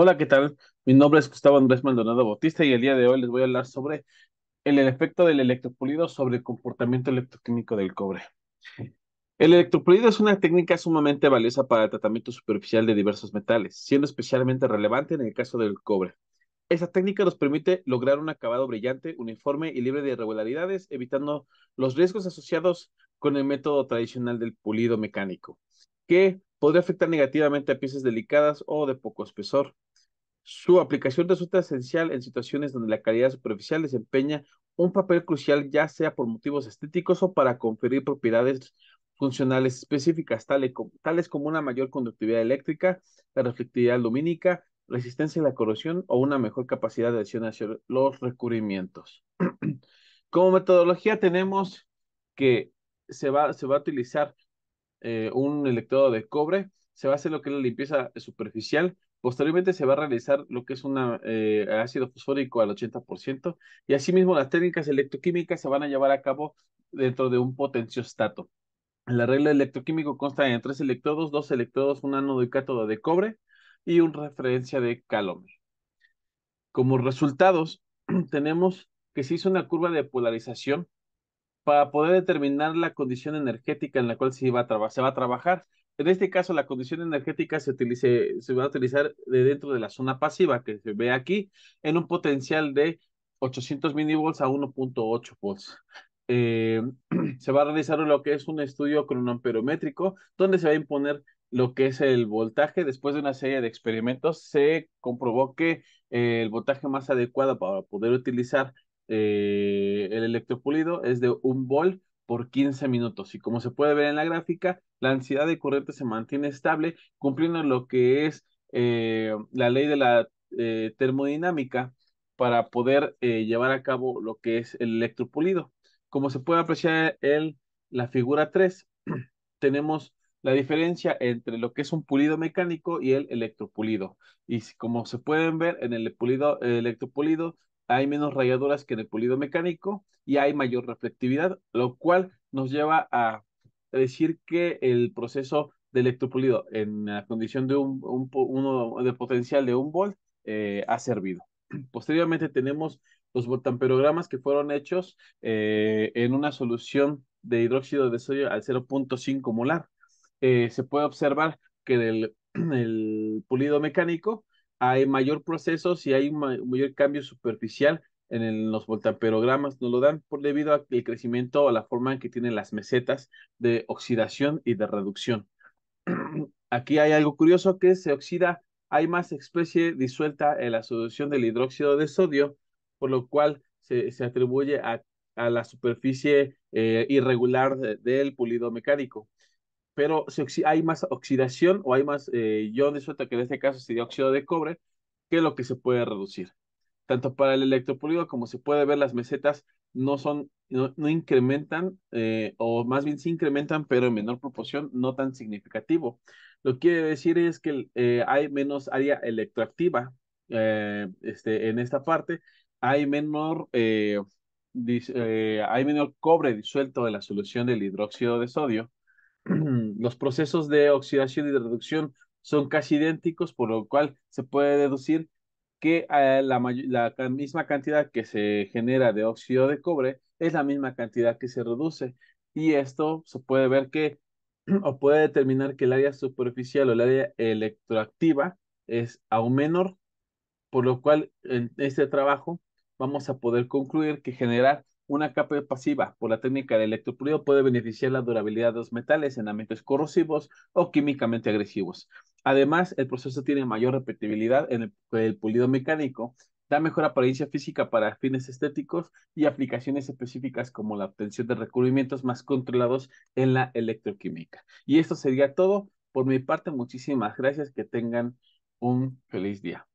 Hola, ¿qué tal? Mi nombre es Gustavo Andrés Maldonado Bautista y el día de hoy les voy a hablar sobre el, efecto del electropulido sobre el comportamiento electroquímico del cobre. El electropulido es una técnica sumamente valiosa para el tratamiento superficial de diversos metales, siendo especialmente relevante en el caso del cobre. Esta técnica nos permite lograr un acabado brillante, uniforme y libre de irregularidades, evitando los riesgos asociados con el método tradicional del pulido mecánico, que podría afectar negativamente a piezas delicadas o de poco espesor. Su aplicación resulta esencial en situaciones donde la calidad superficial desempeña un papel crucial, ya sea por motivos estéticos o para conferir propiedades funcionales específicas, tales como, una mayor conductividad eléctrica, la reflectividad lumínica, resistencia a la corrosión o una mejor capacidad de adhesión hacia los recubrimientos. como metodología tenemos que se va, se va a utilizar eh, un electrodo de cobre, se va a hacer lo que es la limpieza superficial, Posteriormente se va a realizar lo que es un eh, ácido fosfórico al 80% y asimismo las técnicas electroquímicas se van a llevar a cabo dentro de un potenciostato. La regla electroquímico consta de tres electrodos, dos electrodos, un ánodo y cátodo de cobre y una referencia de calomel. Como resultados, tenemos que se hizo una curva de polarización para poder determinar la condición energética en la cual se, iba se va a trabajar. En este caso, la condición energética se, va a utilizar de dentro de la zona pasiva que se ve aquí en un potencial de 800 minivolts a 1.8 volts. Eh, se va a realizar lo que es un estudio cronoamperométrico donde se va a imponer lo que es el voltaje. Después de una serie de experimentos, se comprobó que eh, el voltaje más adecuado para poder utilizar eh, el electropulido es de un volt por 15 minutos. Y como se puede ver en la gráfica, la ansiedad de corriente se mantiene estable, cumpliendo lo que es eh, la ley de la eh, termodinámica para poder eh, llevar a cabo lo que es el electropulido. Como se puede apreciar en la figura 3, tenemos la diferencia entre lo que es un pulido mecánico y el electropulido. Y como se pueden ver en el pulido, electropulido hay menos rayaduras que en el pulido mecánico y hay mayor reflectividad, lo cual nos lleva a decir que el proceso de electropulido en la condición de un, de potencial de un volt eh, ha servido. Posteriormente tenemos los voltamperogramas que fueron hechos eh, en una solución de hidróxido de sodio al 0.5 molar. Eh, se puede observar que del el pulido mecánico hay mayor proceso, si hay un mayor cambio superficial en los voltamperogramas, nos lo dan por debido al crecimiento, a la forma en que tienen las mesetas de oxidación y de reducción. Aquí hay algo curioso que se oxida, hay más especie disuelta en la solución del hidróxido de sodio, por lo cual se, atribuye a, la superficie eh, irregular del pulido mecánico pero si hay más oxidación o hay más eh, ion de que en este caso sería dióxido de cobre, que lo que se puede reducir. Tanto para el electropolido como se puede ver, las mesetas no son, no, incrementan, eh, o más bien se incrementan, pero en menor proporción, no tan significativo. Lo que quiere decir es que eh, hay menos área electroactiva este, en esta parte, hay menor, hay cobre disuelto de la solución del hidróxido de sodio, los procesos de oxidación y de reducción son casi idénticos, por lo cual se puede deducir que eh, la, la, misma cantidad que se genera de óxido de cobre es la misma cantidad que se reduce. Y esto se puede ver que, o puede determinar que el área superficial o el área electroactiva es aún menor, por lo cual en este trabajo vamos a poder concluir que generar una capa pasiva por la técnica de electropulido puede beneficiar la durabilidad de los metales en ambientes corrosivos o químicamente agresivos. Además, el proceso tiene mayor repetibilidad en el, el pulido mecánico, da mejor apariencia física para fines estéticos y aplicaciones específicas como la obtención de recubrimientos más controlados en la electroquímica. Y esto sería todo por mi parte. Muchísimas gracias. Que tengan un feliz día.